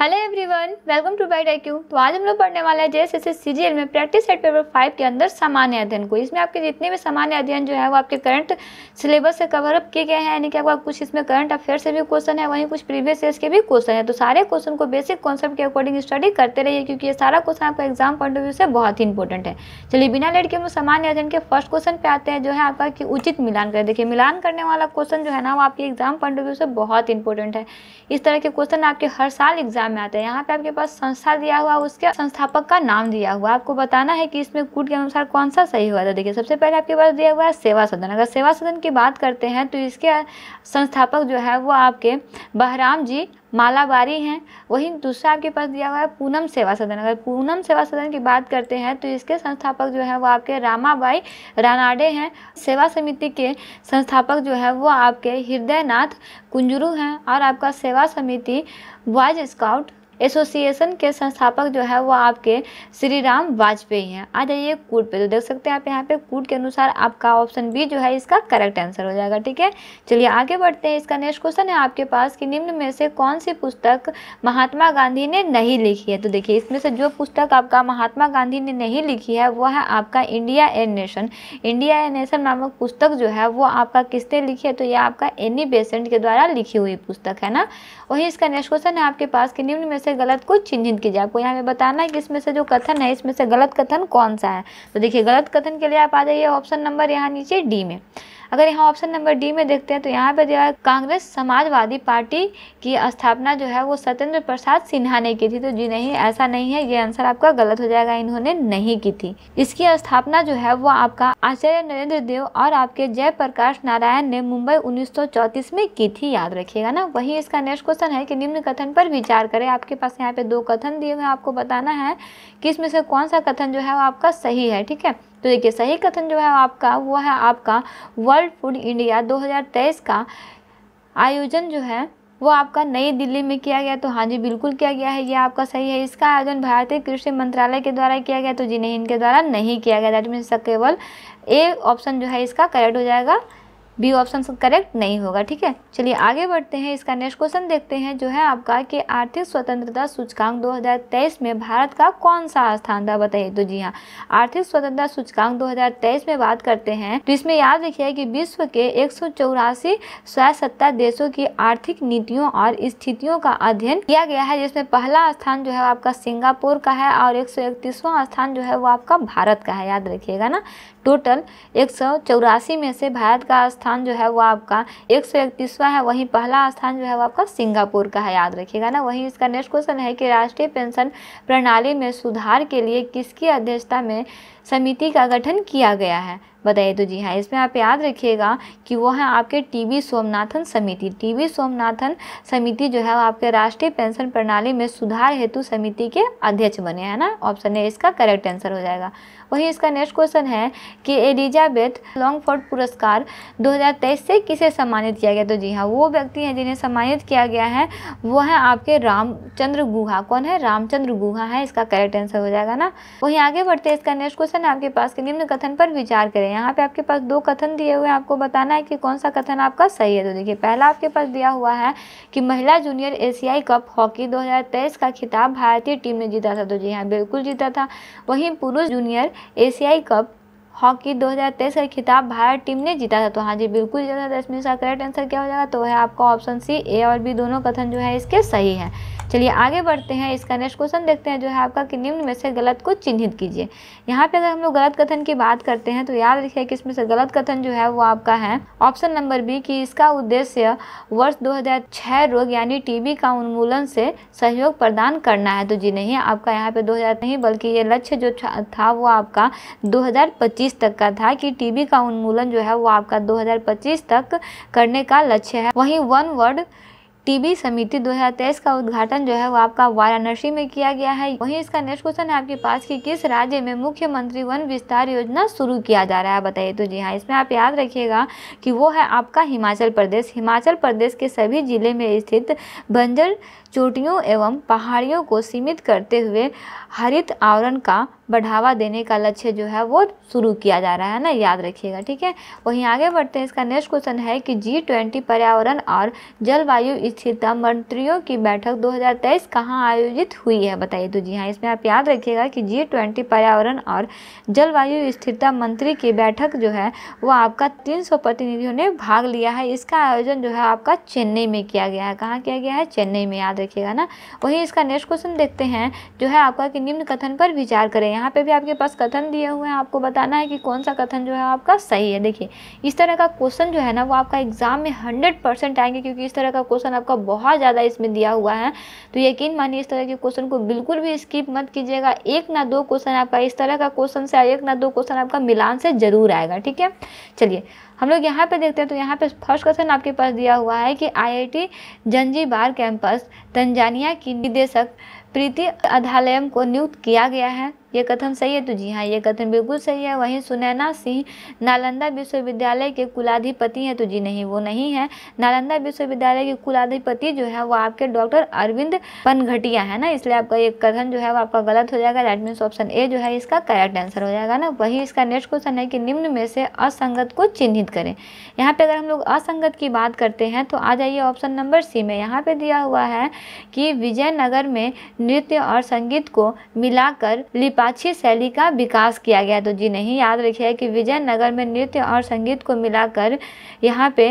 hello everyone welcome to Byte I तो आज हम लोग पढ़ने वाले हैं जैसे जैसे एस में प्रैक्टिस सेट पेपर फाइव के अंदर सामान्य अध्ययन को इसमें आपके जितने भी सामान्य अध्ययन जो है वो आपके करंट सिलेबस से कवर अप किए गए हैं यानी कि आपका कुछ इसमें करंट अफेयर से भी क्वेश्चन है वहीं कुछ प्रीवियस ईयर के भी क्वेश्चन है तो सारे क्वेश्चन को बेसिक कॉन्सेप्ट के अकॉर्डिंग स्टडी करते रहिए क्योंकि ये सारा क्वेश्चन आपका एग्जाम पॉइंट ऑफ व्यू से बहुत ही इंपॉर्टेंट है चलिए बिना लेट के हम सामान्य अध्ययन के फर्स्ट क्वेश्चन पे आते हैं जो है आपका कि उचित मिलान करें देखिए मिलान करने वाला क्वेश्चन जो है ना वो आपके एग्जाम पॉइंट ऑफ व्यू से बहुत इंपॉर्टेंट है इस तरह के क्वेश्चन आपके हर साल एग्जाम एग्जाम में आता है यहाँ पे आपके पास संस्था दिया हुआ उसके संस्थापक का नाम दिया हुआ आपको बताना है कि इसमें कूट के अनुसार कौन सा सही हुआ था देखिए सबसे पहले आपके पास दिया हुआ है सेवा सदन अगर सेवा सदन की बात करते हैं तो इसके संस्थापक जो है वो आपके बहराम जी मालाबारी हैं वहीं दूसरा आपके पास दिया हुआ है पूनम सेवा सदन अगर पूनम सेवा सदन की बात करते हैं तो इसके संस्थापक जो है वो आपके रामाबाई रानाडे हैं सेवा समिति के संस्थापक जो है वो आपके हृदयनाथ कुंजरू हैं और आपका सेवा समिति बॉयज स्काउट एसोसिएशन के संस्थापक जो है वो आपके श्री राम वाजपेयी हैं आ जाइए कूट पे तो देख सकते हैं आप यहाँ पे कूट के अनुसार आपका ऑप्शन बी जो है इसका करेक्ट आंसर हो जाएगा ठीक है चलिए आगे बढ़ते हैं इसका नेक्स्ट क्वेश्चन है आपके पास कि निम्न में से कौन सी पुस्तक महात्मा गांधी ने नहीं लिखी है तो देखिए इसमें से जो पुस्तक आपका महात्मा गांधी ने नहीं लिखी है वो है आपका India a nation India a nation नामक पुस्तक जो है वो आपका किसने लिखी है तो यह आपका एनी बेसेंट e के द्वारा लिखी हुई पुस्तक है ना वही इसका नेक्स्ट क्वेश्चन है आपके पास कि निम्न में से गलत को चिन्हित कीजिए आपको यहाँ पे बताना है कि इसमें से जो कथन है इसमें से गलत कथन कौन सा है तो देखिए गलत कथन के लिए आप आ जाइए ऑप्शन नंबर यहाँ नीचे डी में अगर यहाँ ऑप्शन नंबर डी में देखते हैं तो यहाँ पर दिया कांग्रेस समाजवादी पार्टी की स्थापना जो है वो सत्येंद्र प्रसाद सिन्हा ने की थी तो जी नहीं ऐसा नहीं है ये आंसर आपका गलत हो जाएगा इन्होंने नहीं की थी इसकी स्थापना जो है वो आपका आचार्य नरेंद्र देव और आपके जयप्रकाश नारायण ने मुंबई उन्नीस में की थी याद रखिएगा ना वही इसका नेक्स्ट क्वेश्चन है कि निम्न कथन पर विचार करें आपके पास यहाँ पे दो कथन दिए हुए आपको बताना है कि इसमें से कौन सा कथन जो है वो आपका सही है ठीक है तो देखिए सही कथन जो है आपका वो है आपका वर्ल्ड फूड इंडिया 2023 का आयोजन जो है वो आपका नई दिल्ली में किया गया तो हाँ जी बिल्कुल किया गया है ये आपका सही है इसका आयोजन भारतीय कृषि मंत्रालय के द्वारा किया गया तो जी नहीं इनके द्वारा नहीं किया गया दैट मीन्स केवल ए ऑप्शन जो है इसका करेक्ट हो जाएगा बी ऑप्शन करेक्ट नहीं होगा ठीक है चलिए आगे बढ़ते हैं इसका नेक्स्ट क्वेश्चन देखते हैं जो है आपका कि आर्थिक स्वतंत्रता सूचकांक 2023 में भारत का कौन सा स्थान था बताइए तो जी हाँ आर्थिक स्वतंत्रता सूचकांक 2023 में बात करते हैं तो इसमें याद रखिए कि विश्व के एक स्वायत्तता देशों की आर्थिक नीतियों और स्थितियों का अध्ययन किया गया है जिसमें पहला स्थान जो है आपका सिंगापुर का है और एक स्थान जो है वो आपका भारत का है याद रखिएगा ना टोटल एक में से भारत का स्थान जो है वो आपका एक सौ इकतीसवा है वहीं पहला स्थान जो है वो आपका सिंगापुर का है याद रखिएगा ना वहीं इसका नेक्स्ट क्वेश्चन है कि राष्ट्रीय पेंशन प्रणाली में सुधार के लिए किसकी अध्यक्षता में समिति का गठन किया गया है बताइए तो जी हाँ इसमें आप याद रखिएगा कि वो है आपके टीबी सोमनाथन समिति टीबी सोमनाथन समिति जो है वो आपके राष्ट्रीय पेंशन प्रणाली में सुधार हेतु समिति के अध्यक्ष बने हैं ना ऑप्शन ए इसका करेक्ट आंसर हो जाएगा वहीं इसका नेक्स्ट क्वेश्चन है कि एलिजाबेथ लॉन्गफोर्ड पुरस्कार 2023 से किसे सम्मानित किया गया तो जी हाँ वो व्यक्ति हैं जिन्हें सम्मानित किया गया है वो है आपके रामचंद्र गुहा कौन है रामचंद्र गुहा है इसका करेक्ट आंसर हो जाएगा ना वहीं आगे बढ़ते हैं इसका नेक्स्ट क्वेश्चन क्वेश्चन आपके पास कि निम्न कथन पर विचार करें यहाँ पे आपके पास दो कथन दिए हुए हैं आपको बताना है कि कौन सा कथन आपका सही है तो देखिए पहला आपके पास दिया हुआ है कि महिला जूनियर एशियाई कप हॉकी 2023 का खिताब भारतीय टीम ने जीता था तो जी हाँ बिल्कुल जीता था वहीं पुरुष जूनियर एशियाई कप हॉकी 2023 का खिताब भारत टीम ने जीता था तो हाँ जी बिल्कुल जीता था तो इसमें इसका करेक्ट आंसर क्या हो जाएगा तो वह आपका ऑप्शन सी ए और बी दोनों कथन जो है इसके सही है चलिए आगे बढ़ते हैं इसका नेक्स्ट क्वेश्चन देखते हैं जो है आपका कि निम्न में से गलत को चिन्हित कीजिए यहाँ पे अगर हम लोग गलत कथन की बात करते हैं तो याद रखिए कि इसमें से गलत कथन जो है वो आपका है ऑप्शन नंबर बी कि इसका उद्देश्य वर्ष 2006 रोग यानी टीबी का उन्मूलन से सहयोग प्रदान करना है तो जी नहीं आपका यहाँ पे दो नहीं बल्कि ये लक्ष्य जो था वो आपका दो तक का था कि टीबी का उन्मूलन जो है वो आपका दो तक करने का लक्ष्य है वहीं वन वर्ड टीबी समिति 2023 का उद्घाटन जो है वो आपका वाराणसी में किया गया है वहीं इसका नेक्स्ट क्वेश्चन है आपके पास कि किस राज्य में मुख्यमंत्री वन विस्तार योजना शुरू किया जा रहा है बताइए तो जी हाँ इसमें आप याद रखिएगा कि वो है आपका हिमाचल प्रदेश हिमाचल प्रदेश के सभी जिले में स्थित बंजर चोटियों एवं पहाड़ियों को सीमित करते हुए हरित आवरण का बढ़ावा देने का लक्ष्य जो है वो शुरू किया जा रहा है ना याद रखिएगा ठीक है वहीं आगे बढ़ते हैं इसका नेक्स्ट क्वेश्चन है कि जी ट्वेंटी पर्यावरण और जलवायु स्थिरता मंत्रियों की बैठक 2023 कहां आयोजित हुई है बताइए तो जी हाँ इसमें आप याद रखिएगा कि जी ट्वेंटी पर्यावरण और जलवायु स्थिरता मंत्री की बैठक जो है वो आपका तीन प्रतिनिधियों ने भाग लिया है इसका आयोजन जो है आपका चेन्नई में किया गया है कहाँ किया गया है चेन्नई में याद रखिएगा ना वहीं इसका नेक्स्ट क्वेश्चन देखते हैं जो है आपका कि निम्न कथन पर विचार करें यहाँ पे भी आपके पास कथन दिए हुए हैं आपको बताना है कि कौन सा कथन जो है आपका सही है देखिए इस तरह का क्वेश्चन जो है ना वो आपका एग्ज़ाम में हंड्रेड परसेंट आएंगे क्योंकि इस तरह का क्वेश्चन आपका बहुत ज़्यादा इसमें दिया हुआ है तो यकीन मानिए इस तरह के क्वेश्चन को बिल्कुल भी स्किप मत कीजिएगा एक ना दो क्वेश्चन आपका इस तरह का क्वेश्चन से एक ना दो क्वेश्चन आपका मिलान से ज़रूर आएगा ठीक है चलिए हम लोग यहाँ पे देखते हैं तो यहाँ पे फर्स्ट क्वेश्चन आपके पास दिया हुआ है कि आईआईटी जंजीबार कैंपस तंजानिया की निदेशक प्रीति अधालयम को नियुक्त किया गया है ये कथन सही है तो जी हाँ ये कथन बिल्कुल सही है वहीं सुनैना सिंह नालंदा विश्वविद्यालय के कुलाधिपति हैं तो जी नहीं वो नहीं है नालंदा विश्वविद्यालय के कुलाधिपति जो है वो आपके डॉक्टर अरविंद पनघटिया है ना इसलिए आपका ये कथन जो है वो आपका गलत हो जाएगा दैट मीन्स ऑप्शन ए जो है इसका करेक्ट आंसर हो जाएगा ना वही इसका नेक्स्ट क्वेश्चन है कि निम्न में से असंगत को चिन्हित करें यहाँ पे अगर हम लोग असंगत की बात करते हैं तो आ जाइए ऑप्शन नंबर सी में यहाँ पे दिया हुआ है कि विजयनगर में नृत्य और संगीत को मिलाकर लिपा पाक्षी शैली का विकास किया गया तो जी नहीं याद रखिए कि विजयनगर में नृत्य और संगीत को मिलाकर यहाँ पे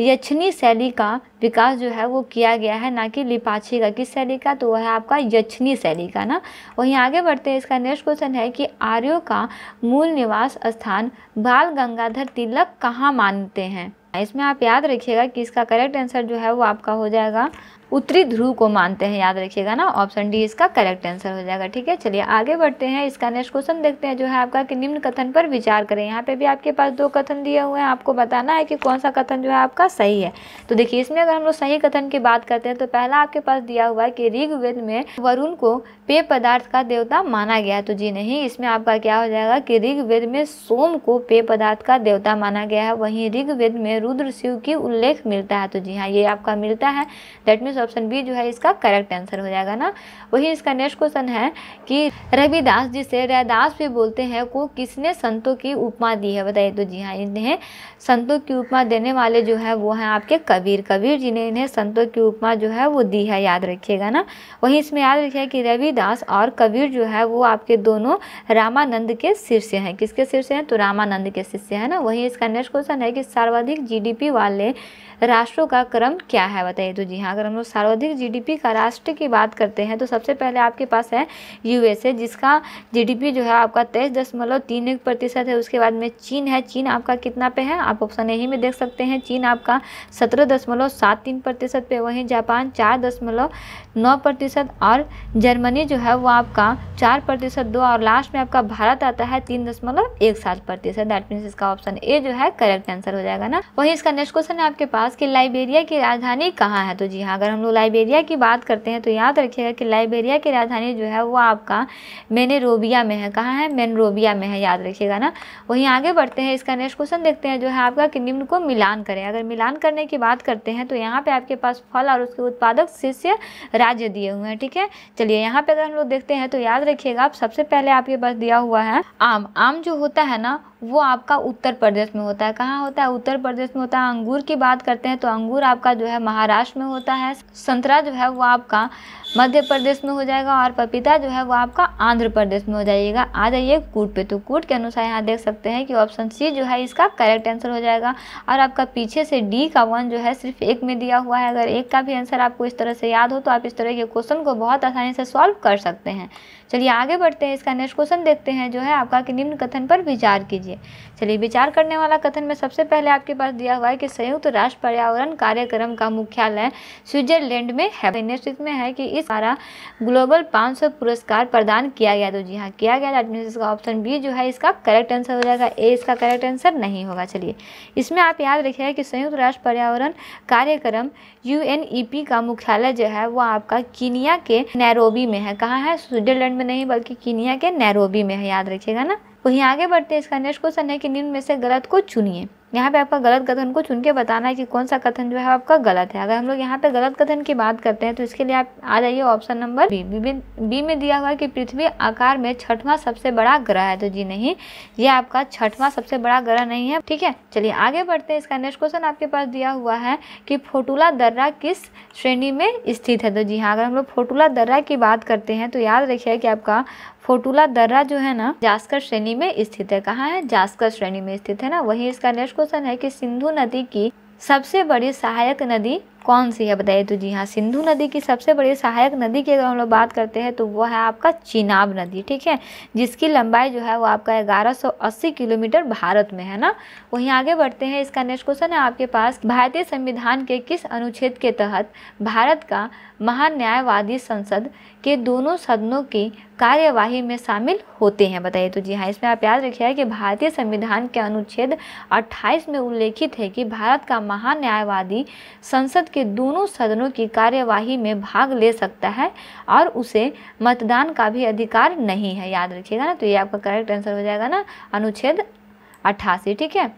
यक्षिणी शैली का विकास जो है वो किया गया है ना कि लिपाक्षी का किस शैली का तो वह है आपका यक्षिणी शैली का ना वहीं आगे बढ़ते हैं इसका नेक्स्ट क्वेश्चन है कि आर्यों का मूल निवास स्थान बाल गंगाधर तिलक कहाँ मानते हैं इसमें आप याद रखिएगा कि इसका करेक्ट आंसर जो है वो आपका हो जाएगा उत्तरी ध्रुव को मानते हैं याद रखिएगा ना ऑप्शन डी इसका करेक्ट आंसर हो जाएगा ठीक है चलिए आगे बढ़ते हैं इसका नेक्स्ट क्वेश्चन देखते हैं जो है आपका कि निम्न कथन पर विचार करें यहाँ पे भी आपके पास दो कथन दिए हुए हैं आपको बताना है कि कौन सा कथन जो है आपका सही है तो देखिए इसमें अगर हम लोग सही कथन की बात करते हैं तो पहला आपके पास दिया हुआ है कि ऋग्वेद में वरुण को पेय पदार्थ का देवता माना गया तो जी नहीं इसमें आपका क्या हो जाएगा कि ऋग्वेद में सोम को पेय पदार्थ का देवता माना गया है वहीं ऋग्वेद में रुद्र शिव की उल्लेख मिलता है तो जी हाँ ये आपका मिलता है दैट मीन्स से ऑप्शन बी जो है इसका करेक्ट आंसर हो जाएगा ना वही इसका नेक्स्ट क्वेश्चन है कि रविदास जी से रैदास भी बोलते हैं को किसने संतों की उपमा दी है बताइए तो जी हाँ इन्हें संतों की उपमा देने वाले जो है वो हैं आपके कबीर कबीर जी ने इन्हें संतों की उपमा जो है वो दी है याद रखिएगा ना वहीं इसमें याद रखिए कि रविदास और कबीर जो है वो आपके दोनों रामानंद के शिष्य हैं किसके शिष्य हैं तो रामानंद के शिष्य हैं ना वहीं इसका नेक्स्ट क्वेश्चन है कि सर्वाधिक जी वाले राष्ट्रों का क्रम क्या है बताइए तो जी हाँ अगर हम लोग सर्वाधिक जीडीपी का राष्ट्र की बात करते हैं तो सबसे पहले आपके पास है यूएसए जिसका जीडीपी जो है आपका तेईस दशमलव तीन एक प्रतिशत है उसके बाद में चीन है चीन आपका कितना पे है आप ऑप्शन यही में देख सकते हैं चीन आपका सत्रह दशमलव सात तीन प्रतिशत पे वहीं जापान चार दशमलव नौ प्रतिशत और जर्मनी जो है वो आपका चार प्रतिशत दो और लास्ट में आपका भारत आता है तीन दशमलव एक सात प्रतिशत दैट मीन्स इसका ऑप्शन ए जो है करेक्ट आंसर हो जाएगा ना वहीं इसका नेक्स्ट क्वेश्चन है आपके पास पास कि लाइबेरिया की राजधानी कहाँ है तो जी हाँ अगर हम लोग लाइबेरिया की बात करते हैं तो याद रखिएगा कि लाइबेरिया की राजधानी जो है वो आपका मेनरोबिया में है कहाँ है मेनरोबिया में है याद रखिएगा ना वहीं आगे बढ़ते हैं इसका नेक्स्ट क्वेश्चन देखते हैं जो है आपका कि निम्न को मिलान करें अगर मिलान करने की बात करते हैं तो यहाँ पर आपके पास फल और उसके उत्पादक शिष्य राज्य दिए हुए हैं ठीक है चलिए यहाँ पर अगर हम लोग देखते हैं तो याद रखिएगा आप सबसे पहले आपके पास दिया हुआ है आम आम जो होता है ना वो आपका उत्तर प्रदेश में होता है कहाँ होता है उत्तर प्रदेश में होता है अंगूर की बात करते हैं तो अंगूर आपका जो है महाराष्ट्र में होता है संतरा जो है वो आपका मध्य प्रदेश में हो जाएगा और पपीता जो है वो आपका आंध्र प्रदेश में हो जाएगा आ जाइए कूट पे तो कूट के अनुसार यहाँ देख सकते हैं कि ऑप्शन सी जो है इसका करेक्ट आंसर हो जाएगा और आपका पीछे से डी का वन जो है सिर्फ एक में दिया हुआ है अगर एक का भी आंसर आपको इस तरह से याद हो तो आप इस तरह के क्वेश्चन को बहुत आसानी से सॉल्व कर सकते हैं चलिए आगे बढ़ते हैं इसका नेक्स्ट क्वेश्चन देखते हैं जो है आपका कि निम्न कथन पर विचार कीजिए चलिए विचार करने वाला कथन में सबसे पहले आपके पास दिया हुआ है कि संयुक्त राष्ट्र पर्यावरण कार्यक्रम का मुख्यालय स्विट्जरलैंड में है नेक्स्ट इसमें है कि इस द्वारा ग्लोबल पाँच पुरस्कार प्रदान किया गया तो जी हाँ किया गया दैट मीन इसका ऑप्शन बी जो है इसका करेक्ट आंसर हो जाएगा ए इसका करेक्ट आंसर नहीं होगा चलिए इसमें आप याद रखिएगा कि संयुक्त राष्ट्र पर्यावरण कार्यक्रम यू e का मुख्यालय जो है वो आपका कीनिया के नैरोबी में है कहाँ है स्विट्जरलैंड में नहीं बल्कि कीनिया के नैरोबी में है याद रखिएगा ना वहीं आगे बढ़ते हैं इसका नेक्स्ट क्वेश्चन है कि निम्न में से गलत को चुनिए यहाँ पे आपका गलत कथन को चुन के बताना है कि कौन सा कथन जो है आपका गलत है अगर हम लोग यहाँ पे गलत कथन की बात करते हैं तो इसके लिए आप आ जाइए ऑप्शन नंबर बी बी में दिया हुआ है कि पृथ्वी आकार में छठवां सबसे बड़ा ग्रह है तो जी नहीं ये आपका छठवां सबसे बड़ा ग्रह नहीं है ठीक है चलिए आगे बढ़ते हैं इसका नेक्स्ट क्वेश्चन आपके पास दिया हुआ है कि फोटूला दर्रा किस श्रेणी में स्थित है तो जी हाँ अगर हम लोग फोटूला दर्रा की बात करते हैं तो याद रखिए कि आपका फोटूला दर्रा जो है ना जास्कर श्रेणी में स्थित है कहाँ है जास्कर श्रेणी में स्थित है ना वही इसका नेक्स्ट क्वेश्चन है कि सिंधु नदी की सबसे बड़ी सहायक नदी कौन सी है बताइए तो जी हाँ सिंधु नदी की सबसे बड़ी सहायक नदी की अगर हम लोग बात करते हैं तो वो है आपका चिनाब नदी ठीक है जिसकी लंबाई जो है वो आपका ग्यारह किलोमीटर भारत में है ना वहीं आगे बढ़ते हैं इसका नेक्स्ट क्वेश्चन है आपके पास भारतीय संविधान के किस अनुच्छेद के तहत भारत का महान्यायवादी संसद के दोनों सदनों की कार्यवाही में शामिल होते हैं बताइए तो जी हाँ इसमें आप याद रखिए कि भारतीय संविधान के अनुच्छेद 28 में उल्लेखित है कि भारत का महान्यायवादी संसद के के दोनों सदनों की कार्यवाही में भाग ले सकता है और उसे मतदान का भी अधिकार नहीं है याद रखिएगा ना तो ये आपका करेक्ट आंसर हो जाएगा ना अनुच्छेद अट्ठासी ठीक है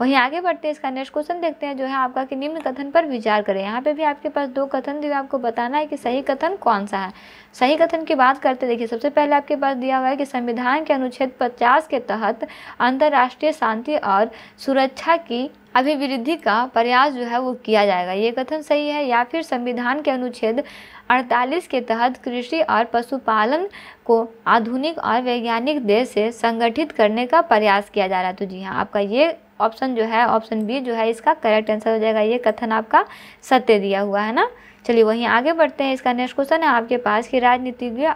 वहीं आगे बढ़ते हैं इसका नेक्स्ट क्वेश्चन देखते हैं जो है आपका कि निम्न कथन पर विचार करें यहाँ पे भी आपके पास दो कथन दिए आपको बताना है कि सही कथन कौन सा है सही कथन की बात करते देखिए सबसे पहले आपके पास दिया हुआ है कि संविधान के अनुच्छेद 50 के तहत अंतर्राष्ट्रीय शांति और सुरक्षा की अभिवृद्धि का प्रयास जो है वो किया जाएगा ये कथन सही है या फिर संविधान के अनुच्छेद 48 के तहत कृषि और पशुपालन को आधुनिक और वैज्ञानिक देश से संगठित करने का प्रयास किया जा रहा है तो जी हाँ आपका ये ऑप्शन जो है ऑप्शन बी जो है इसका करेक्ट आंसर हो जाएगा ये कथन आपका सत्य दिया हुआ है ना चलिए वहीं आगे बढ़ते हैं इसका नेक्स्ट क्वेश्चन है आपके पास कि राजनीतिज्ञ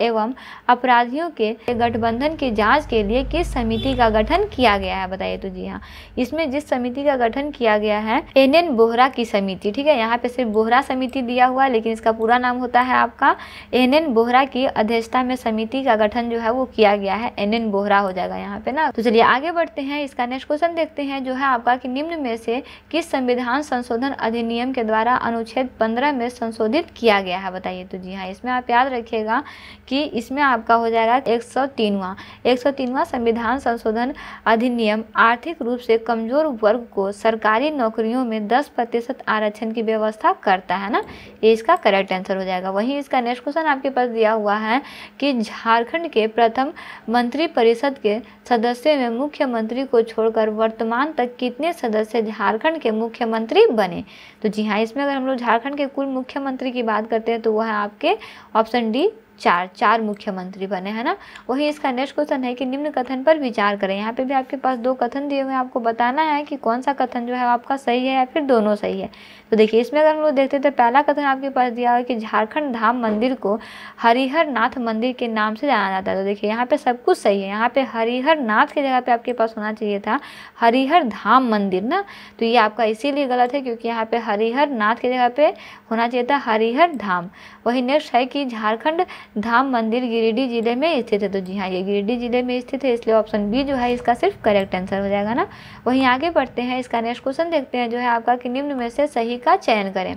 एवं अपराधियों के गठबंधन की जांच के लिए किस समिति का गठन किया गया है बताइए तो जी हाँ इसमें जिस समिति का गठन किया गया है एन एन बोहरा की समिति ठीक है यहाँ पे सिर्फ बोहरा समिति दिया हुआ है लेकिन इसका पूरा नाम होता है आपका एन एन बोहरा की अध्यक्षता में समिति का गठन जो है वो किया गया है एन एन बोहरा हो जाएगा यहाँ पे ना तो चलिए आगे बढ़ते हैं इसका नेक्स्ट क्वेश्चन देखते हैं जो है आपका की निम्न में से किस संविधान संशोधन अधिनियम के द्वारा अनुच्छेद पंद्रह में संशोधित किया गया है बताइए तो जी हाँ इसमें आप याद रखिएगा कि इसमें आपका हो जाएगा एक सौ तीनवा एक सौ तीनवा संविधान संशोधन अधिनियम आर्थिक रूप से कमज़ोर वर्ग को सरकारी नौकरियों में दस प्रतिशत आरक्षण की व्यवस्था करता है ना ये इसका करेक्ट आंसर हो जाएगा वहीं इसका नेक्स्ट क्वेश्चन आपके पास दिया हुआ है कि झारखंड के प्रथम मंत्री परिषद के सदस्य में मुख्यमंत्री को छोड़कर वर्तमान तक कितने सदस्य झारखंड के मुख्यमंत्री बने तो जी हाँ इसमें अगर हम लोग झारखंड के कुल मुख्यमंत्री की बात करते हैं तो वह है आपके ऑप्शन डी चार चार मुख्यमंत्री बने है ना वही इसका नेक्स्ट क्वेश्चन है कि निम्न कथन पर विचार करें यहाँ पे भी आपके पास दो कथन दिए हुए हैं आपको बताना है कि कौन सा कथन जो है आपका सही है या फिर दोनों सही है तो देखिए इसमें अगर हम लोग देखते तो पहला कथन आपके पास दिया हुआ है कि झारखंड धाम मंदिर को हरिहर नाथ मंदिर के नाम से जाना जाता है तो देखिए यहाँ पे सब कुछ सही है यहाँ पे हरिहर नाथ की जगह पे आपके पास होना चाहिए था हरिहर धाम मंदिर ना तो ये आपका इसीलिए गलत है क्योंकि यहाँ पे हरिहर नाथ की जगह पे होना चाहिए था हरिहर धाम वही नेक्स्ट है कि झारखंड धाम मंदिर गिरिडीह जिले में स्थित है तो जी हाँ ये गिरिडीह जिले में स्थित है इसलिए ऑप्शन बी जो है इसका सिर्फ करेक्ट आंसर हो जाएगा ना वहीं आगे बढ़ते हैं इसका नेक्स्ट क्वेश्चन देखते हैं जो है आपका कि निम्न में से सही का चयन करें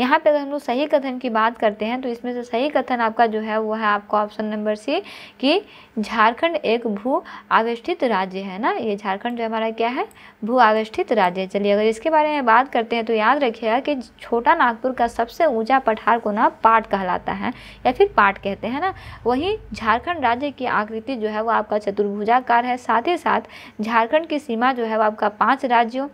यहाँ पे अगर हम लोग सही कथन की बात करते हैं तो इसमें से सही कथन आपका जो है वो है आपका ऑप्शन नंबर सी कि झारखंड एक भू आवेष्टित राज्य है ना ये झारखंड जो हमारा क्या है भू आवेष्टित राज्य है चलिए अगर इसके बारे में बात करते हैं तो याद रखिएगा कि छोटा नागपुर का सबसे ऊँचा पठार को ना पाट कहलाता है या फिर पाट कहते हैं ना वहीं झारखंड राज्य की आकृति जो है वो आपका चतुर्भुजाकार है साथ ही साथ झारखंड की सीमा जो है वो आपका पाँच राज्यों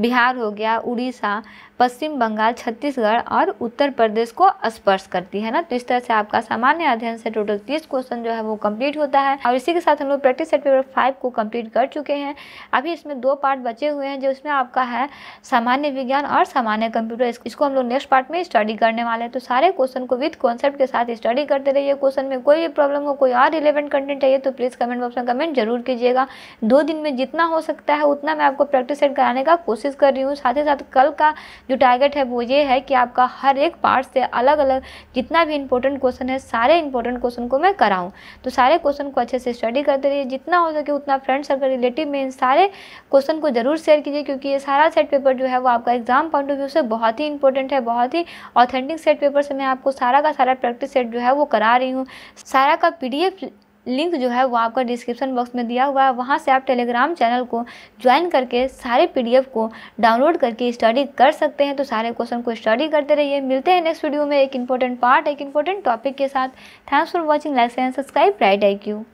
बिहार हो गया उड़ीसा पश्चिम बंगाल छत्तीसगढ़ और उत्तर प्रदेश को स्पर्श करती है ना तो इस तरह से आपका सामान्य अध्ययन से टोटल तीस क्वेश्चन जो है वो कंप्लीट होता है और इसी के साथ हम लोग प्रैक्टिस सेट पेपर फाइव को कंप्लीट कर चुके हैं अभी इसमें दो पार्ट बचे हुए हैं जो इसमें आपका है सामान्य विज्ञान और सामान्य कंप्यूटर इसको हम लोग नेक्स्ट पार्ट में स्टडी करने वाले हैं तो सारे क्वेश्चन को विथ कॉन्सेप्ट के साथ स्टडी करते रहिए क्वेश्चन में कोई भी प्रॉब्लम हो कोई और रिलेवेंट कंटेंट चाहिए तो प्लीज़ कमेंट बॉक्स में कमेंट जरूर कीजिएगा दो दिन में जितना हो सकता है उतना मैं आपको प्रैक्टिस सेट कराने का कोशिश कोशिश कर रही हूँ साथ ही साथ कल का जो टारगेट है वो ये है कि आपका हर एक पार्ट से अलग अलग जितना भी इंपॉर्टेंट क्वेश्चन है सारे इंपॉर्टेंट क्वेश्चन को मैं कराऊँ तो सारे क्वेश्चन को अच्छे से स्टडी करते रहिए जितना हो सके उतना फ्रेंड सर्कल रिलेटिव में इन सारे क्वेश्चन को जरूर शेयर कीजिए क्योंकि ये सारा सेट पेपर जो है वो आपका एग्जाम पॉइंट ऑफ व्यू से बहुत ही इंपॉर्टेंट है बहुत ही ऑथेंटिक सेट पेपर से मैं आपको सारा का सारा प्रैक्टिस सेट जो है वो करा रही हूँ सारा का पीडीएफ लिंक जो है वो आपका डिस्क्रिप्शन बॉक्स में दिया हुआ है वहाँ से आप टेलीग्राम चैनल को ज्वाइन करके सारे पीडीएफ को डाउनलोड करके स्टडी कर सकते हैं तो सारे क्वेश्चन को स्टडी करते रहिए मिलते हैं नेक्स्ट वीडियो में एक इंपॉर्टेंट पार्ट एक इंपॉर्टेंट टॉपिक के साथ thanks for watching like and subscribe Right I Q